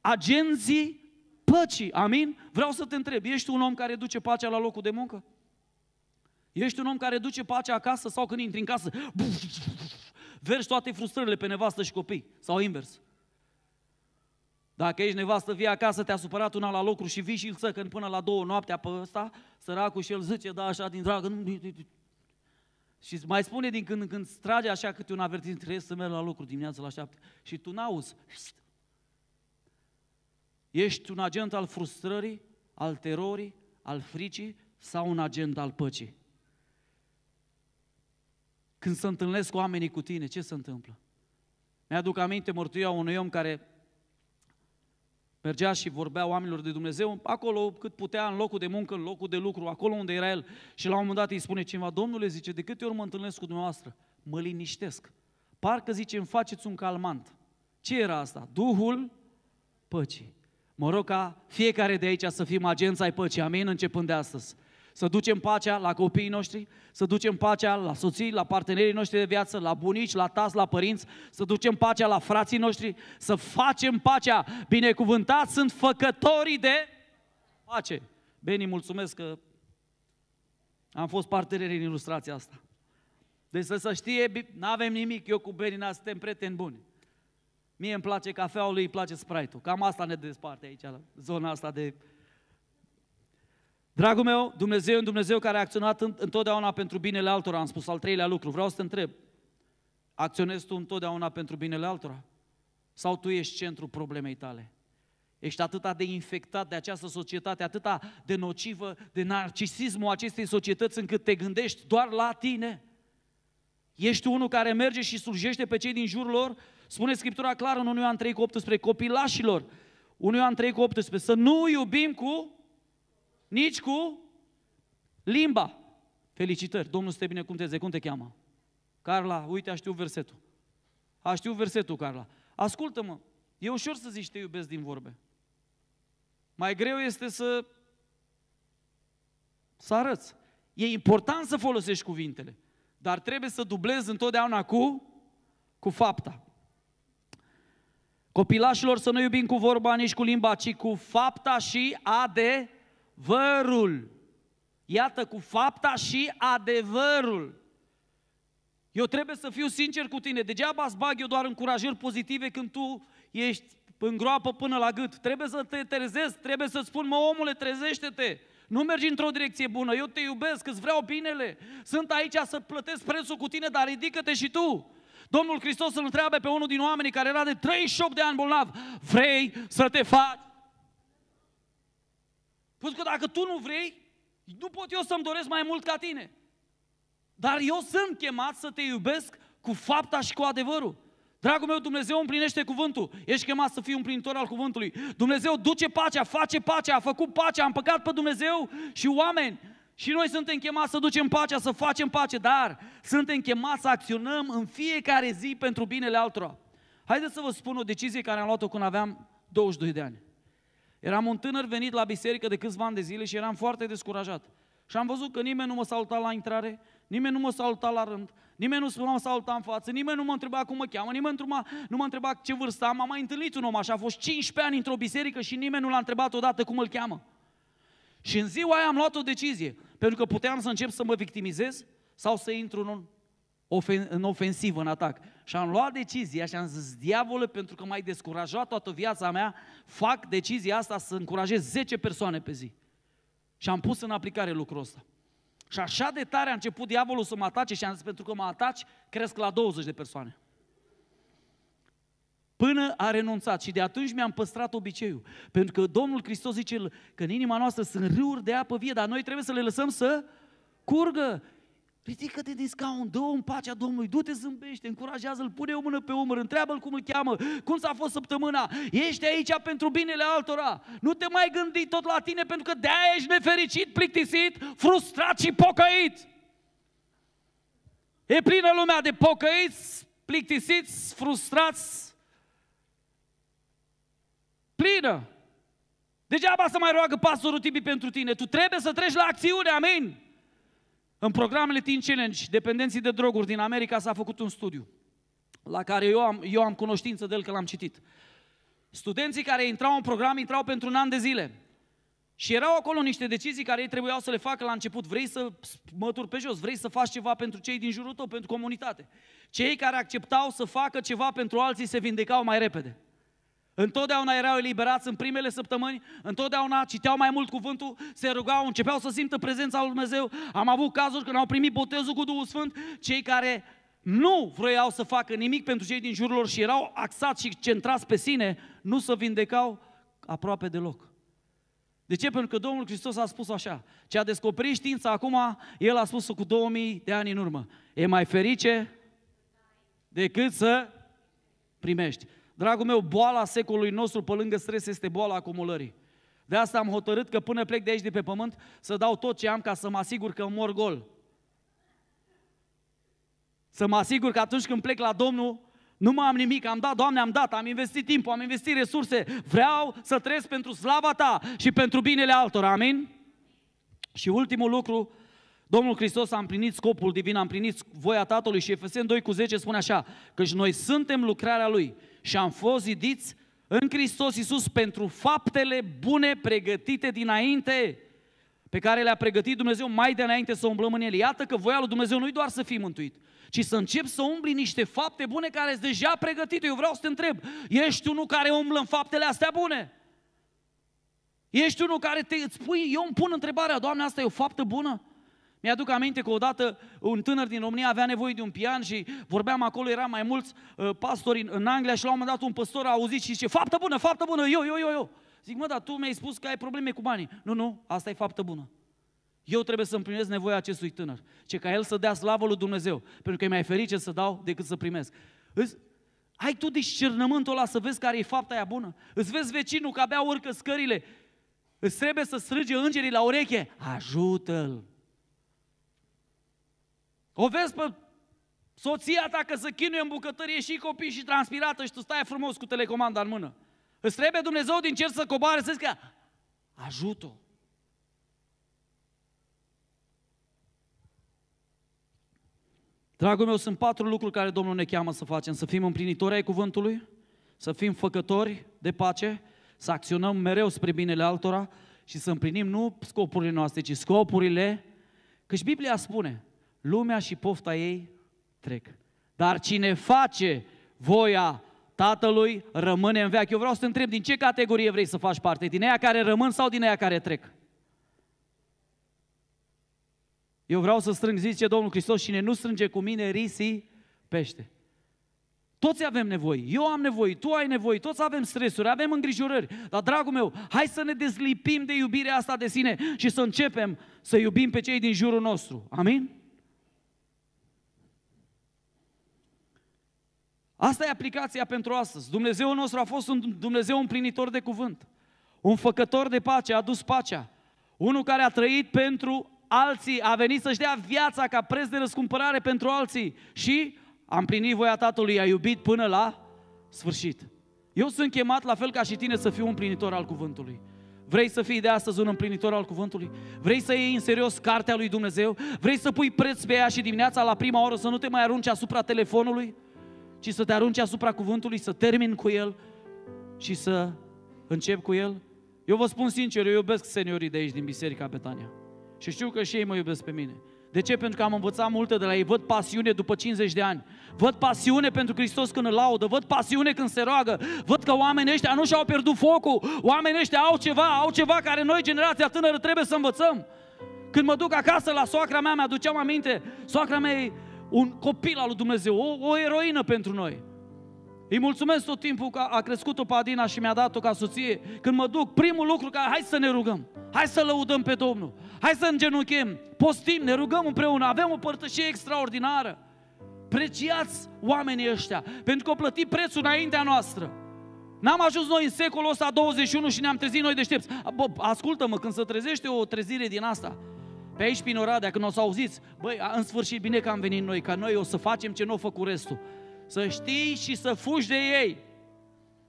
agenții păcii. Amin? Vreau să te întreb, ești un om care duce pacea la locul de muncă? Ești un om care duce pacea acasă sau când intri în casă, vergi toate frustrările pe nevastă și copii. Sau invers. Dacă ești nevastă, vii acasă, te-a supărat una la lucru și vii și îl când până la două noaptea pe ăsta, săracul și el zice, da, așa, din dragă, nu, și mai spune din când în când, trage așa câte un avertisment, trebuie să merg la lucru dimineața la șapte. Și tu n-auzi. Ești un agent al frustrării, al terorii, al fricii sau un agent al păcii? când se întâlnesc cu oamenii cu tine, ce se întâmplă? Mi-aduc aminte mărturia unui om care mergea și vorbea oamenilor de Dumnezeu, acolo cât putea, în locul de muncă, în locul de lucru, acolo unde era el. Și la un moment dat îi spune cineva, Domnule, zice, de câte ori mă întâlnesc cu dumneavoastră? Mă liniștesc. Parcă, zice, îmi faceți un calmant. Ce era asta? Duhul păcii. Mă rog ca fiecare de aici să fim agenți ai păcii, amin, începând de astăzi. Să ducem pacea la copiii noștri, să ducem pacea la soții, la partenerii noștri de viață, la bunici, la tați, la părinți, să ducem pacea la frații noștri, să facem pacea. Binecuvântați sunt făcătorii de pace. Beni, mulțumesc că am fost partener în ilustrația asta. Deci să se știe, nu avem nimic, eu cu Benina suntem prieteni buni. Mie îmi place cafeaua, lui îi place Sprite-ul. Cam asta ne desparte aici, la zona asta de Dragul meu, Dumnezeu e un Dumnezeu care a acționat întotdeauna pentru binele altora. Am spus al treilea lucru. Vreau să te întreb. Acționezi tu întotdeauna pentru binele altora? Sau tu ești centrul problemei tale? Ești atâta de infectat de această societate, atâta de nocivă, de narcisismul acestei societăți, încât te gândești doar la tine. Ești unul care merge și slujește pe cei din jurul lor? Spune Scriptura clar în 1 Ioan 3 cu 18, copilașilor, 1 Ioan 3 cu 18, să nu iubim cu nici cu limba. Felicitări, Domnul să te binecuvânteze, cum te cheamă? Carla, uite, a știu versetul. A știu versetul, Carla. Ascultă-mă, e ușor să zici te iubesc din vorbe. Mai greu este să să arăți. E important să folosești cuvintele, dar trebuie să dublezi întotdeauna cu, cu fapta. Copilașilor să nu iubim cu vorba, nici cu limba, ci cu fapta și ade, vărul. Iată, cu fapta și adevărul. Eu trebuie să fiu sincer cu tine. Degeaba îți bag eu doar încurajări pozitive când tu ești în groapă până la gât. Trebuie să te trezezi, trebuie să-ți spun, mă omule, trezește-te. Nu mergi într-o direcție bună, eu te iubesc, îți vreau binele. Sunt aici să plătesc prețul cu tine, dar ridică-te și tu. Domnul Hristos îl întreabă pe unul din oamenii care era de 38 de ani bolnav, vrei să te faci pentru că dacă tu nu vrei, nu pot eu să-mi doresc mai mult ca tine. Dar eu sunt chemat să te iubesc cu fapta și cu adevărul. Dragul meu, Dumnezeu împlinește cuvântul. Ești chemat să fii împlinitor al cuvântului. Dumnezeu duce pacea, face pacea, a făcut pacea, Am păcat pe Dumnezeu și oameni. Și noi suntem chemați să ducem pacea, să facem pace, dar suntem chemați să acționăm în fiecare zi pentru binele altora. Haideți să vă spun o decizie care am luat-o când aveam 22 de ani. Eram un tânăr venit la biserică de câțiva ani de zile și eram foarte descurajat. Și am văzut că nimeni nu mă saluta la intrare, nimeni nu mă saluta la rând, nimeni nu mă saluta în față, nimeni nu mă întreba cum mă cheamă, nimeni nu mă întreba ce vârstă am. Am mai întâlnit un om așa, a fost 15 ani într-o biserică și nimeni nu l-a întrebat odată cum îl cheamă. Și în ziua aia am luat o decizie, pentru că puteam să încep să mă victimizez sau să intru în ofen- în ofensivă, în atac. Și am luat decizia și am zis, diavole, pentru că m-ai descurajat toată viața mea, fac decizia asta să încurajez 10 persoane pe zi. Și am pus în aplicare lucrul ăsta. Și așa de tare a început diavolul să mă atace și am zis, pentru că mă ataci, cresc la 20 de persoane. Până a renunțat și de atunci mi-am păstrat obiceiul. Pentru că Domnul Hristos zice că în inima noastră sunt râuri de apă vie, dar noi trebuie să le lăsăm să curgă ridică-te din scaun, dă în pacea Domnului, du-te, zâmbește, încurajează-l, pune o mână pe umăr, întreabă-l cum îl cheamă, cum s-a fost săptămâna, ești aici pentru binele altora, nu te mai gândi tot la tine pentru că de-aia ești nefericit, plictisit, frustrat și pocăit. E plină lumea de pocăiți, plictisiți, frustrați, plină. Degeaba să mai roagă pastorul Tibi pentru tine, tu trebuie să treci la acțiune, amin? În programele Teen Challenge, dependenții de droguri din America s-a făcut un studiu la care eu am, eu am cunoștință de el că l-am citit. Studenții care intrau în program intrau pentru un an de zile. Și erau acolo niște decizii care ei trebuiau să le facă la început. Vrei să mături pe jos, vrei să faci ceva pentru cei din jurul tău, pentru comunitate. Cei care acceptau să facă ceva pentru alții se vindecau mai repede. Întotdeauna erau eliberați în primele săptămâni, întotdeauna citeau mai mult cuvântul, se rugau, începeau să simtă prezența lui Dumnezeu. Am avut cazuri când au primit botezul cu Duhul Sfânt, cei care nu vroiau să facă nimic pentru cei din jurul lor și erau axați și centrați pe sine, nu se vindecau aproape deloc. De ce? Pentru că Domnul Hristos a spus așa. Ce a descoperit știința acum, El a spus-o cu 2000 de ani în urmă. E mai ferice decât să primești. Dragul meu, boala secolului nostru pe lângă stres este boala acumulării. De asta am hotărât că până plec de aici de pe pământ să dau tot ce am ca să mă asigur că mor gol. Să mă asigur că atunci când plec la Domnul, nu mai am nimic, am dat, Doamne, am dat, am investit timp, am investit resurse, vreau să trăiesc pentru slava Ta și pentru binele altor. amin? Și ultimul lucru, Domnul Hristos a împlinit scopul divin, a împlinit voia Tatălui și Efeseni 2 cu 10 spune așa, căci noi suntem lucrarea Lui și am fost zidiți în Hristos Iisus pentru faptele bune pregătite dinainte, pe care le-a pregătit Dumnezeu mai de înainte să umblăm în ele. Iată că voia lui Dumnezeu nu-i doar să fii mântuit, ci să încep să umbli niște fapte bune care sunt deja pregătite. Eu vreau să te întreb, ești unul care umblă în faptele astea bune? Ești unul care te, îți pui, eu îmi pun întrebarea, Doamne, asta e o faptă bună? Mi-aduc aminte că odată un tânăr din România avea nevoie de un pian și vorbeam acolo, eram mai mulți uh, pastori în, în Anglia și la un moment dat un păstor a auzit și zice, faptă bună, faptă bună, eu, eu, eu, eu. Zic, mă, dar tu mi-ai spus că ai probleme cu banii. Nu, nu, asta e faptă bună. Eu trebuie să împlinesc nevoia acestui tânăr. Ce ca el să dea slavă lui Dumnezeu. Pentru că e mai ferice să dau decât să primesc. Îți, ai tu discernământul ăla să vezi care e fapta aia bună? Îți vezi vecinul că abia urcă scările. Îți trebuie să strige îngerii la ureche. Ajută-l! O vezi pe soția ta că se chinuie în bucătărie și copii și transpirată și tu stai frumos cu telecomanda în mână. Îți trebuie Dumnezeu din cer să coboare să zică, ajută Dragul meu, sunt patru lucruri care Domnul ne cheamă să facem. Să fim împlinitori ai cuvântului, să fim făcători de pace, să acționăm mereu spre binele altora și să împlinim nu scopurile noastre, ci scopurile. Căci Biblia spune, lumea și pofta ei trec. Dar cine face voia Tatălui rămâne în veac. Eu vreau să te întreb, din ce categorie vrei să faci parte? Din aia care rămân sau din aia care trec? Eu vreau să strâng, zice Domnul Hristos, cine nu strânge cu mine risii, pește. Toți avem nevoi, eu am nevoi, tu ai nevoi, toți avem stresuri, avem îngrijorări. Dar, dragul meu, hai să ne dezlipim de iubirea asta de sine și să începem să iubim pe cei din jurul nostru. Amin? Asta e aplicația pentru astăzi. Dumnezeu nostru a fost un Dumnezeu împlinitor de cuvânt, un făcător de pace, a adus pacea, unul care a trăit pentru alții, a venit să-și dea viața ca preț de răscumpărare pentru alții și a împlinit voia Tatălui, a iubit până la sfârșit. Eu sunt chemat, la fel ca și tine, să fiu împlinitor al cuvântului. Vrei să fii de astăzi un împlinitor al cuvântului? Vrei să iei în serios cartea lui Dumnezeu? Vrei să pui preț pe ea și dimineața la prima oră să nu te mai arunci asupra telefonului? ci să te arunci asupra cuvântului, să termin cu el și să încep cu el? Eu vă spun sincer, eu iubesc seniorii de aici din Biserica Betania. Și știu că și ei mă iubesc pe mine. De ce? Pentru că am învățat multe de la ei. Văd pasiune după 50 de ani. Văd pasiune pentru Hristos când îl laudă. Văd pasiune când se roagă. Văd că oamenii ăștia nu și-au pierdut focul. Oamenii ăștia au ceva, au ceva care noi, generația tânără, trebuie să învățăm. Când mă duc acasă la soacra mea, mi-aduceam aminte, soacra mea e un copil al lui Dumnezeu, o, o eroină pentru noi. Îi mulțumesc tot timpul că a crescut-o Adina și mi-a dat-o ca soție. Când mă duc, primul lucru, ca hai să ne rugăm, hai să lăudăm pe Domnul, hai să îngenunchem, postim, ne rugăm împreună, avem o părtășie extraordinară. Preciați oamenii ăștia, pentru că au plătit prețul înaintea noastră. N-am ajuns noi în secolul ăsta 21 și ne-am trezit noi deștepți. Bă, ascultă-mă, când se trezește o trezire din asta, pe aici, prin Oradea, când o să auziți, băi, în sfârșit, bine că am venit noi, ca noi o să facem ce nu o făcut restul. Să știi și să fugi de ei.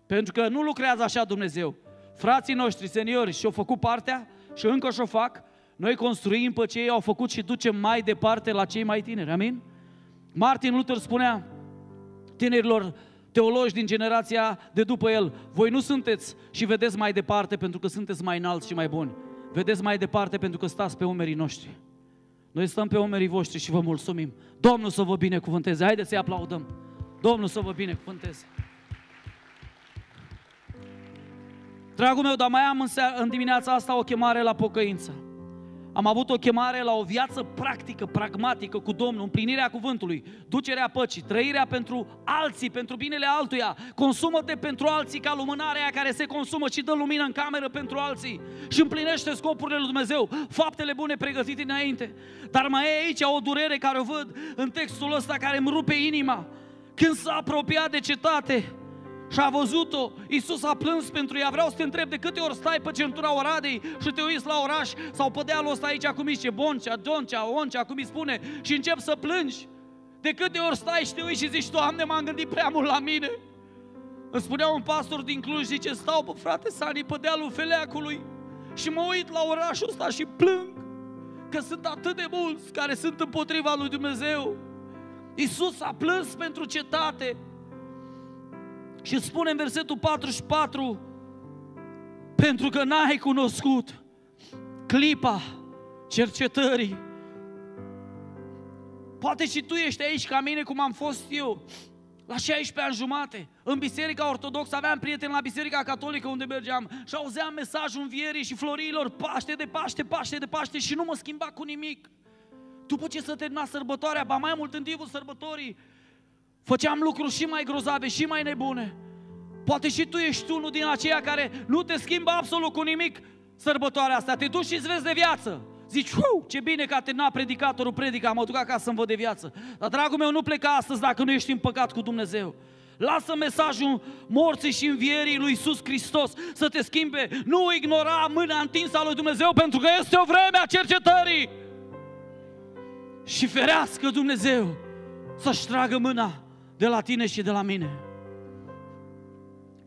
Pentru că nu lucrează așa Dumnezeu. Frații noștri, seniori, și-au făcut partea și încă și-o fac. Noi construim pe ce ei au făcut și ducem mai departe la cei mai tineri. Amin? Martin Luther spunea tinerilor teologi din generația de după el, voi nu sunteți și vedeți mai departe pentru că sunteți mai înalți și mai buni Vedeți mai departe pentru că stați pe umerii noștri. Noi stăm pe umerii voștri și vă mulțumim. Domnul să vă binecuvânteze. Haideți să-i aplaudăm. Domnul să vă binecuvânteze. Dragul meu, dar mai am în, seara, în dimineața asta o chemare la pocăință am avut o chemare la o viață practică, pragmatică cu Domnul, împlinirea cuvântului, ducerea păcii, trăirea pentru alții, pentru binele altuia, consumă-te pentru alții ca lumânarea aia care se consumă și dă lumină în cameră pentru alții și împlinește scopurile lui Dumnezeu, faptele bune pregătite înainte. Dar mai e aici o durere care o văd în textul ăsta care îmi rupe inima. Când s-a apropiat de cetate, și a văzut-o, Iisus a plâns pentru ea. Vreau să te întreb de câte ori stai pe centura Oradei și te uiți la oraș sau pe dealul ăsta aici, acum îi zice, Boncea, Doncea, Oncea, cum îi spune, și încep să plângi. De câte ori stai și te uiți și zici, Doamne, m-am gândit prea mult la mine. Îmi spunea un pastor din Cluj, zice, stau pe frate Sani pe dealul Feleacului și mă uit la orașul ăsta și plâng că sunt atât de mulți care sunt împotriva lui Dumnezeu. Iisus a plâns pentru cetate, și spune în versetul 44, pentru că n-ai cunoscut clipa cercetării. Poate și tu ești aici ca mine cum am fost eu, la 16 ani jumate, în biserica ortodoxă, aveam prieteni la biserica catolică unde mergeam și auzeam mesajul învierii și florilor, Paște de Paște, Paște de Paște și nu mă schimba cu nimic. După ce să termina sărbătoarea, ba mai mult în timpul sărbătorii, Făceam lucruri și mai grozave, și mai nebune. Poate și tu ești unul din aceia care nu te schimbă absolut cu nimic sărbătoarea asta. Te duci și îți vezi de viață. Zici, Uu, ce bine că a terminat predicatorul predica, mă duc acasă să-mi văd de viață. Dar, dragul meu, nu pleca astăzi dacă nu ești în păcat cu Dumnezeu. Lasă mesajul morții și învierii lui Iisus Hristos să te schimbe. Nu ignora mâna întinsă a lui Dumnezeu pentru că este o vreme a cercetării. Și ferească Dumnezeu să-și tragă mâna de la tine și de la mine.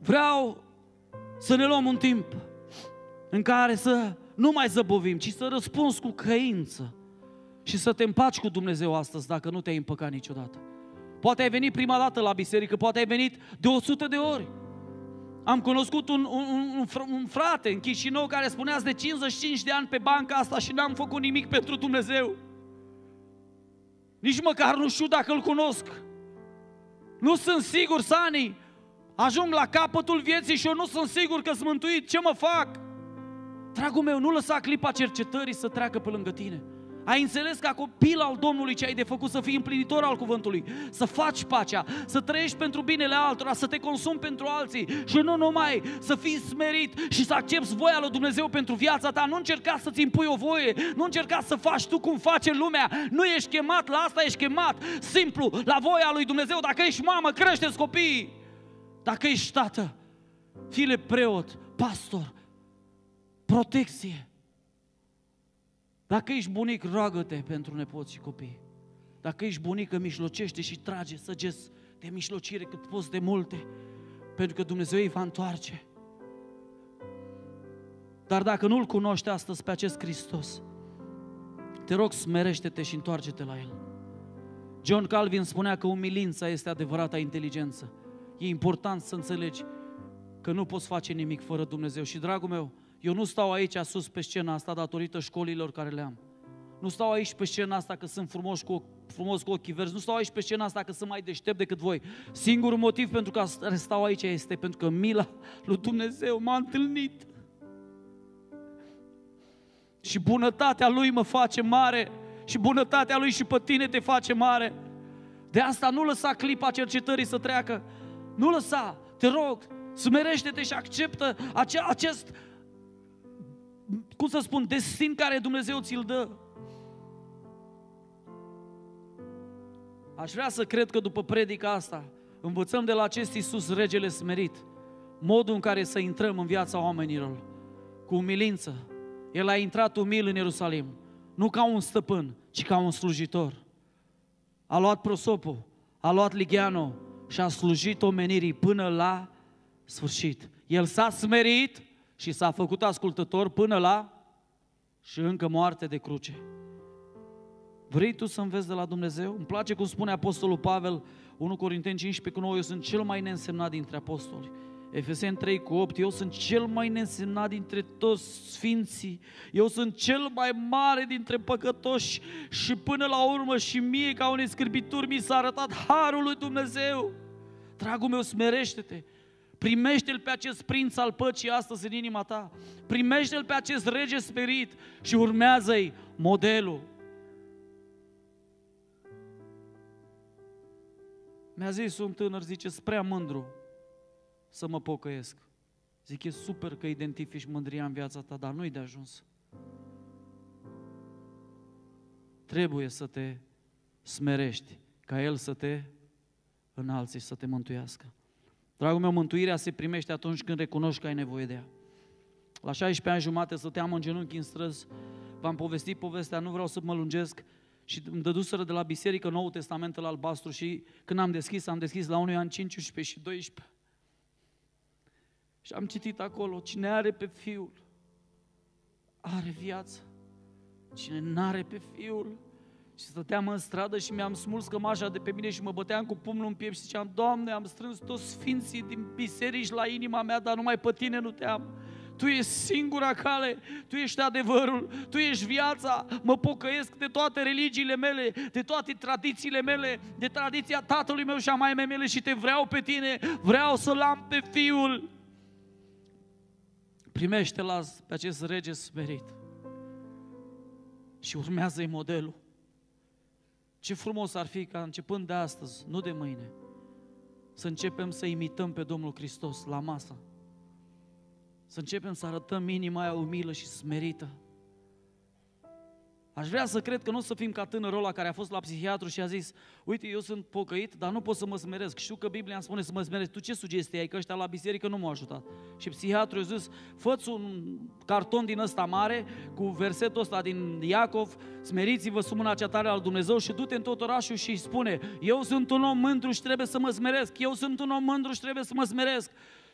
Vreau să ne luăm un timp în care să nu mai zăbovim, ci să răspunzi cu căință și să te împaci cu Dumnezeu astăzi dacă nu te-ai împăcat niciodată. Poate ai venit prima dată la biserică, poate ai venit de 100 de ori. Am cunoscut un, un, un, un frate în Chișinău care spunea de 55 de ani pe banca asta și n-am făcut nimic pentru Dumnezeu. Nici măcar nu știu dacă îl cunosc. Nu sunt sigur, Sani, ajung la capătul vieții și eu nu sunt sigur că sunt mântuit, ce mă fac? Dragul meu, nu lăsa clipa cercetării să treacă pe lângă tine. Ai înțeles ca copil al Domnului ce ai de făcut să fii împlinitor al cuvântului, să faci pacea, să trăiești pentru binele altora, să te consumi pentru alții și nu numai să fii smerit și să accepti voia lui Dumnezeu pentru viața ta. Nu încerca să-ți impui o voie, nu încerca să faci tu cum face lumea. Nu ești chemat la asta, ești chemat simplu la voia lui Dumnezeu. Dacă ești mamă, creșteți copiii. Dacă ești tată, fii preot, pastor, protecție, dacă ești bunic, roagă-te pentru nepoți și copii. Dacă ești bunică, mișlocește și trage săgeți de mișlocire cât poți de multe, pentru că Dumnezeu îi va întoarce. Dar dacă nu-L cunoști astăzi pe acest Hristos, te rog, smerește-te și întoarce-te la El. John Calvin spunea că umilința este adevărata inteligență. E important să înțelegi că nu poți face nimic fără Dumnezeu. Și, dragul meu, eu nu stau aici sus pe scena asta datorită școlilor care le am. Nu stau aici pe scena asta că sunt frumos cu, frumos cu ochii verzi. Nu stau aici pe scena asta că sunt mai deștept decât voi. Singurul motiv pentru care stau aici este pentru că mila lui Dumnezeu m-a întâlnit. Și bunătatea Lui mă face mare. Și bunătatea Lui și pe tine te face mare. De asta nu lăsa clipa cercetării să treacă. Nu lăsa, te rog, smerește-te și acceptă acest, acest cum să spun, destin care Dumnezeu ți-l dă. Aș vrea să cred că după predica asta învățăm de la acest Iisus regele smerit modul în care să intrăm în viața oamenilor cu umilință. El a intrat umil în Ierusalim, nu ca un stăpân, ci ca un slujitor. A luat prosopul, a luat ligheanul și a slujit omenirii până la sfârșit. El s-a smerit și s-a făcut ascultător până la și încă moarte de cruce. Vrei tu să înveți de la Dumnezeu? Îmi place cum spune Apostolul Pavel, 1 Corinteni 15 cu 9, eu sunt cel mai neînsemnat dintre apostoli. Efeseni 3 cu 8, eu sunt cel mai neînsemnat dintre toți sfinții, eu sunt cel mai mare dintre păcătoși și până la urmă și mie ca unei scârbituri mi s-a arătat harul lui Dumnezeu. Dragul meu, smerește-te! Primește-L pe acest prinț al păcii astăzi în inima ta. Primește-L pe acest rege sperit și urmează-i modelul. Mi-a zis un tânăr, zice, spre mândru să mă pocăiesc. Zic, e super că identifici mândria în viața ta, dar nu-i de ajuns. Trebuie să te smerești ca El să te înalți și să te mântuiască. Dragul meu, mântuirea se primește atunci când recunoști că ai nevoie de ea. La 16 ani jumate stăteam în genunchi în străzi, v-am povestit povestea, nu vreau să mă lungesc, și îmi dăduseră de la biserică Noul Testament la albastru și când am deschis, am deschis la unui an 15 și 12. Și am citit acolo, cine are pe Fiul, are viață. Cine n-are pe Fiul, și stăteam în stradă și mi-am smuls cămașa de pe mine și mă băteam cu pumnul în piept și ziceam, Doamne, am strâns toți sfinții din biserici la inima mea, dar numai pe Tine nu te am. Tu ești singura cale, Tu ești adevărul, Tu ești viața, mă pocăiesc de toate religiile mele, de toate tradițiile mele, de tradiția tatălui meu și a mai mele și te vreau pe Tine, vreau să-L am pe Fiul. Primește-L pe acest rege smerit și urmează-i modelul. Ce frumos ar fi ca începând de astăzi, nu de mâine, să începem să imităm pe Domnul Hristos la masă. Să începem să arătăm inima aia umilă și smerită. Aș vrea să cred că nu o să fim ca tânărul ăla care a fost la psihiatru și a zis uite, eu sunt pocăit, dar nu pot să mă smeresc. Știu că Biblia îmi spune să mă smeresc. Tu ce sugestie ai? Că ăștia la biserică nu m-au ajutat. Și psihiatru a zis, fă un carton din ăsta mare cu versetul ăsta din Iacov, smeriți-vă sub mâna cea tare al Dumnezeu și du-te în tot orașul și spune, eu sunt un om mândru și trebuie să mă smeresc, eu sunt un om mândru și trebuie să mă smeresc.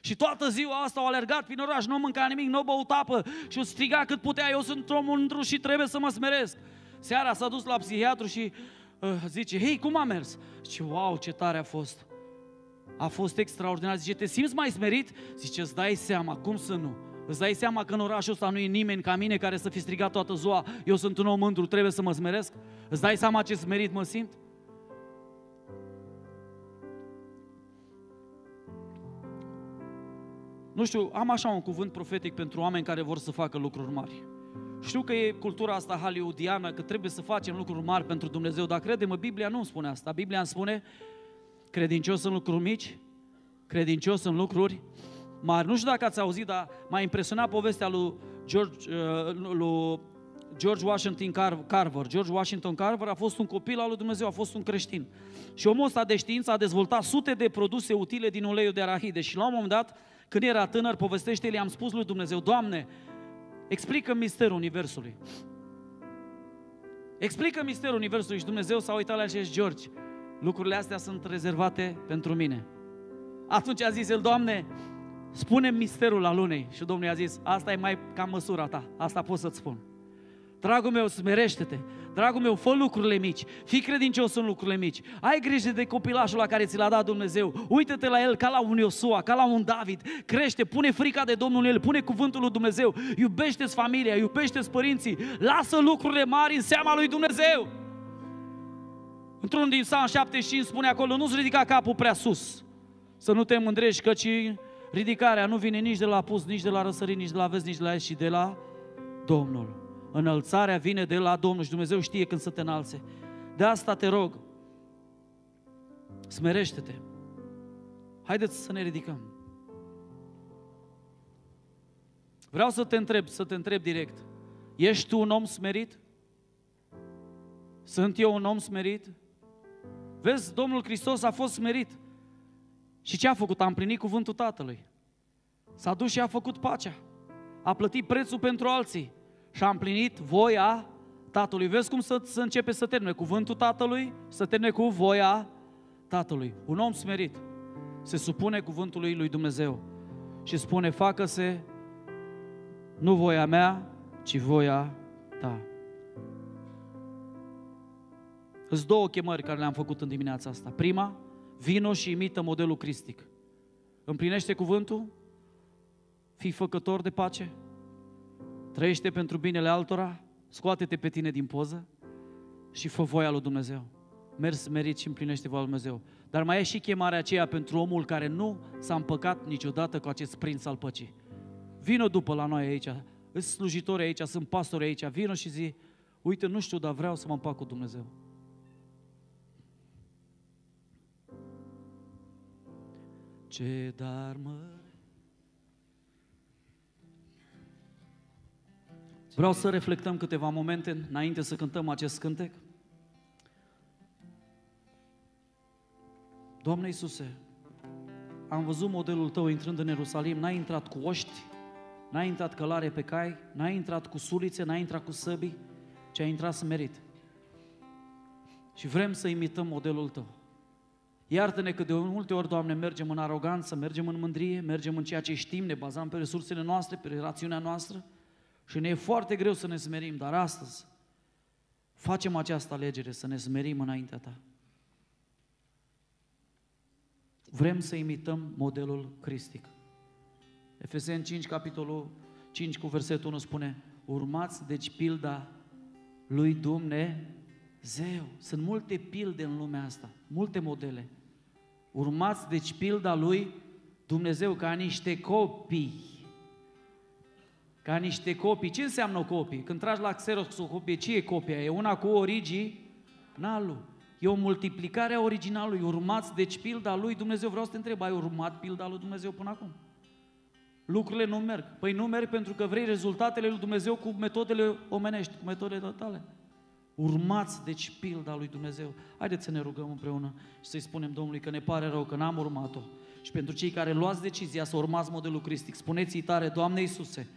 Și toată ziua asta au alergat prin oraș, nu mânca nimic, nu băut apă și o striga cât putea, eu sunt omul întru și trebuie să mă smeresc. Seara s-a dus la psihiatru și uh, zice, hei, cum a mers? Și wow, ce tare a fost. A fost extraordinar. Zice, te simți mai smerit? Zice, îți dai seama, cum să nu? Îți dai seama că în orașul ăsta nu e nimeni ca mine care să fi strigat toată ziua, eu sunt un om mândru, trebuie să mă smeresc? Îți dai seama ce smerit mă simt? nu știu, am așa un cuvânt profetic pentru oameni care vor să facă lucruri mari. Știu că e cultura asta hollywoodiană, că trebuie să facem lucruri mari pentru Dumnezeu, dar crede-mă, Biblia nu îmi spune asta. Biblia îmi spune, credincios în lucruri mici, credincios în lucruri mari. Nu știu dacă ați auzit, dar m-a impresionat povestea lui George, uh, lui George Washington Carver. George Washington Carver a fost un copil al lui Dumnezeu, a fost un creștin. Și omul ăsta de știință a dezvoltat sute de produse utile din uleiul de arahide și la un moment dat când era tânăr, povestește, i-am spus lui Dumnezeu, Doamne, explică misterul Universului. Explică misterul Universului și Dumnezeu s-a uitat la și George, lucrurile astea sunt rezervate pentru mine. Atunci a zis el, Doamne, spune misterul la lunei. Și Domnul i-a zis, asta e mai ca măsura ta, asta pot să-ți spun. Dragul meu, smerește-te, Dragul meu, fă lucrurile mici, fii credincios în lucrurile mici, ai grijă de copilașul la care ți l-a dat Dumnezeu, uită-te la el ca la un Iosua, ca la un David, crește, pune frica de Domnul în el, pune cuvântul lui Dumnezeu, iubește-ți familia, iubește-ți părinții, lasă lucrurile mari în seama lui Dumnezeu. Într-un din Psalm 75 spune acolo, nu-ți ridica capul prea sus, să nu te mândrești, căci ridicarea nu vine nici de la apus, nici de la răsărit, nici de la vezi, nici de la ieși, de la Domnul. Înălțarea vine de la Domnul și Dumnezeu știe când să te înalțe. De asta te rog, smerește-te. Haideți să ne ridicăm. Vreau să te întreb, să te întreb direct. Ești tu un om smerit? Sunt eu un om smerit? Vezi, Domnul Hristos a fost smerit. Și ce a făcut? A împlinit cuvântul Tatălui. S-a dus și a făcut pacea. A plătit prețul pentru alții și a împlinit voia Tatălui. Vezi cum să, să începe să termine cuvântul Tatălui, să termine cu voia Tatălui. Un om smerit se supune cuvântului lui Dumnezeu și spune, facă-se nu voia mea, ci voia ta. Sunt două chemări care le-am făcut în dimineața asta. Prima, vino și imită modelul cristic. Împlinește cuvântul, fii făcător de pace, trăiește pentru binele altora, scoate-te pe tine din poză și fă voia lui Dumnezeu. Mers merit și împlinește voia lui Dumnezeu. Dar mai e și chemarea aceea pentru omul care nu s-a împăcat niciodată cu acest prinț al păcii. Vino după la noi aici, sunt slujitori aici, sunt pastori aici, vino și zi, uite, nu știu, dar vreau să mă împac cu Dumnezeu. Ce dar mă Vreau să reflectăm câteva momente înainte să cântăm acest cântec. Doamne Iisuse, am văzut modelul tău intrând în Ierusalim, n-ai intrat cu oști, n-ai intrat călare pe cai, n-ai intrat cu sulițe, n-ai intrat cu săbii, ci ai intrat smerit. Și vrem să imităm modelul tău. Iartă-ne că de multe ori, Doamne, mergem în aroganță, mergem în mândrie, mergem în ceea ce știm, ne bazăm pe resursele noastre, pe rațiunea noastră, și ne e foarte greu să ne smerim, dar astăzi facem această alegere să ne smerim înaintea Ta. Vrem să imităm modelul cristic. Efeseni 5, capitolul 5 cu versetul 1 spune Urmați deci pilda lui Dumnezeu. Sunt multe pilde în lumea asta, multe modele. Urmați deci pilda lui Dumnezeu ca niște copii ca niște copii. Ce înseamnă copii? Când tragi la Xerox o copie, ce e copia? E una cu originalul. E o multiplicare a originalului. Urmați, deci, pilda lui Dumnezeu. Vreau să te întreb, ai urmat pilda lui Dumnezeu până acum? Lucrurile nu merg. Păi nu merg pentru că vrei rezultatele lui Dumnezeu cu metodele omenești, cu metodele tale. Urmați, deci, pilda lui Dumnezeu. Haideți să ne rugăm împreună și să-i spunem Domnului că ne pare rău că n-am urmat-o. Și pentru cei care luați decizia să urmați modelul Cristic, spuneți-i tare, Doamne Iisuse,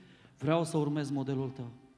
Vreau să urmez modelul tău.